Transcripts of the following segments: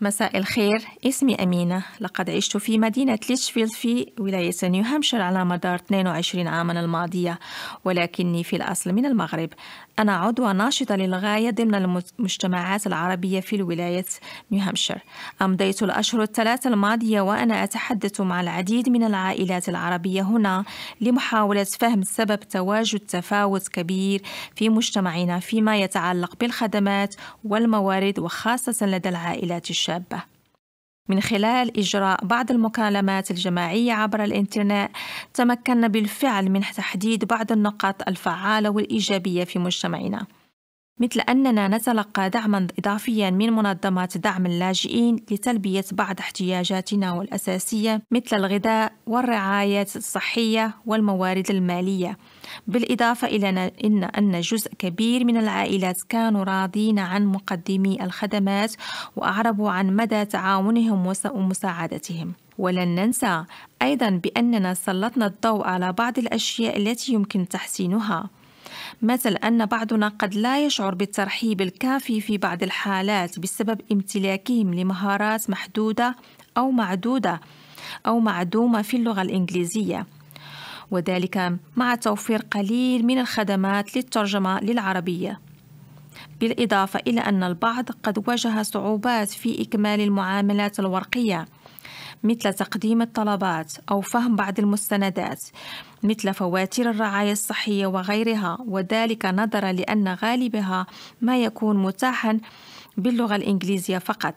مساء الخير اسمي أمينة لقد عشت في مدينة ليتشفيلد في ولاية نيو هامشير على مدار 22 عاما الماضية ولكني في الأصل من المغرب أنا عضوة ناشطة للغاية ضمن المجتمعات العربية في ولاية نيو هامشير أمضيت الأشهر الثلاثة الماضية وأنا أتحدث مع العديد من العائلات العربية هنا لمحاولة فهم سبب تواجد تفاوت كبير في مجتمعنا فيما يتعلق بالخدمات والموارد وخاصة لدى العائلات الشابة من خلال إجراء بعض المكالمات الجماعية عبر الإنترنت تمكنا بالفعل من تحديد بعض النقاط الفعالة والإيجابية في مجتمعنا مثل أننا نتلقى دعما إضافيا من منظمات دعم اللاجئين لتلبية بعض احتياجاتنا والأساسية مثل الغذاء والرعاية الصحية والموارد المالية بالإضافة إلى أن أن جزء كبير من العائلات كانوا راضين عن مقدمي الخدمات وأعربوا عن مدى تعاونهم ومساعدتهم ولن ننسى أيضا بأننا سلطنا الضوء على بعض الأشياء التي يمكن تحسينها مثل أن بعضنا قد لا يشعر بالترحيب الكافي في بعض الحالات بسبب امتلاكهم لمهارات محدودة أو معدودة أو معدومة في اللغة الإنجليزية وذلك مع توفير قليل من الخدمات للترجمة للعربية بالإضافة إلى أن البعض قد واجه صعوبات في إكمال المعاملات الورقية مثل تقديم الطلبات أو فهم بعض المستندات مثل فواتير الرعاية الصحية وغيرها وذلك نظرا لأن غالبها ما يكون متاحا باللغة الإنجليزية فقط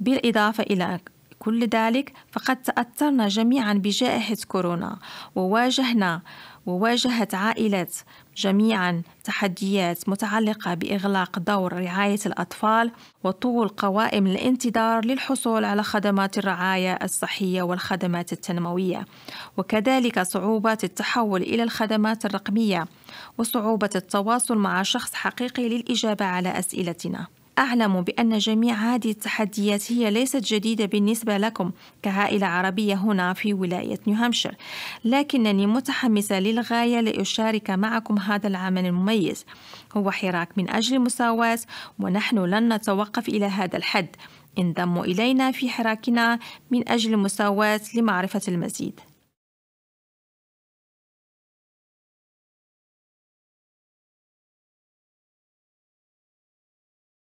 بالإضافة إلى كل ذلك فقد تأثرنا جميعا بجائحة كورونا وواجهنا وواجهت عائلات جميعا تحديات متعلقة بإغلاق دور رعاية الأطفال وطول قوائم الانتظار للحصول على خدمات الرعاية الصحية والخدمات التنموية وكذلك صعوبات التحول إلى الخدمات الرقمية وصعوبة التواصل مع شخص حقيقي للإجابة على أسئلتنا أعلم بأن جميع هذه التحديات هي ليست جديدة بالنسبة لكم كعائلة عربية هنا في ولاية نيوهامشير لكنني متحمسة للغاية لأشارك معكم هذا العمل المميز هو حراك من أجل المساواة ونحن لن نتوقف إلى هذا الحد انضموا إلينا في حراكنا من أجل المساواة لمعرفة المزيد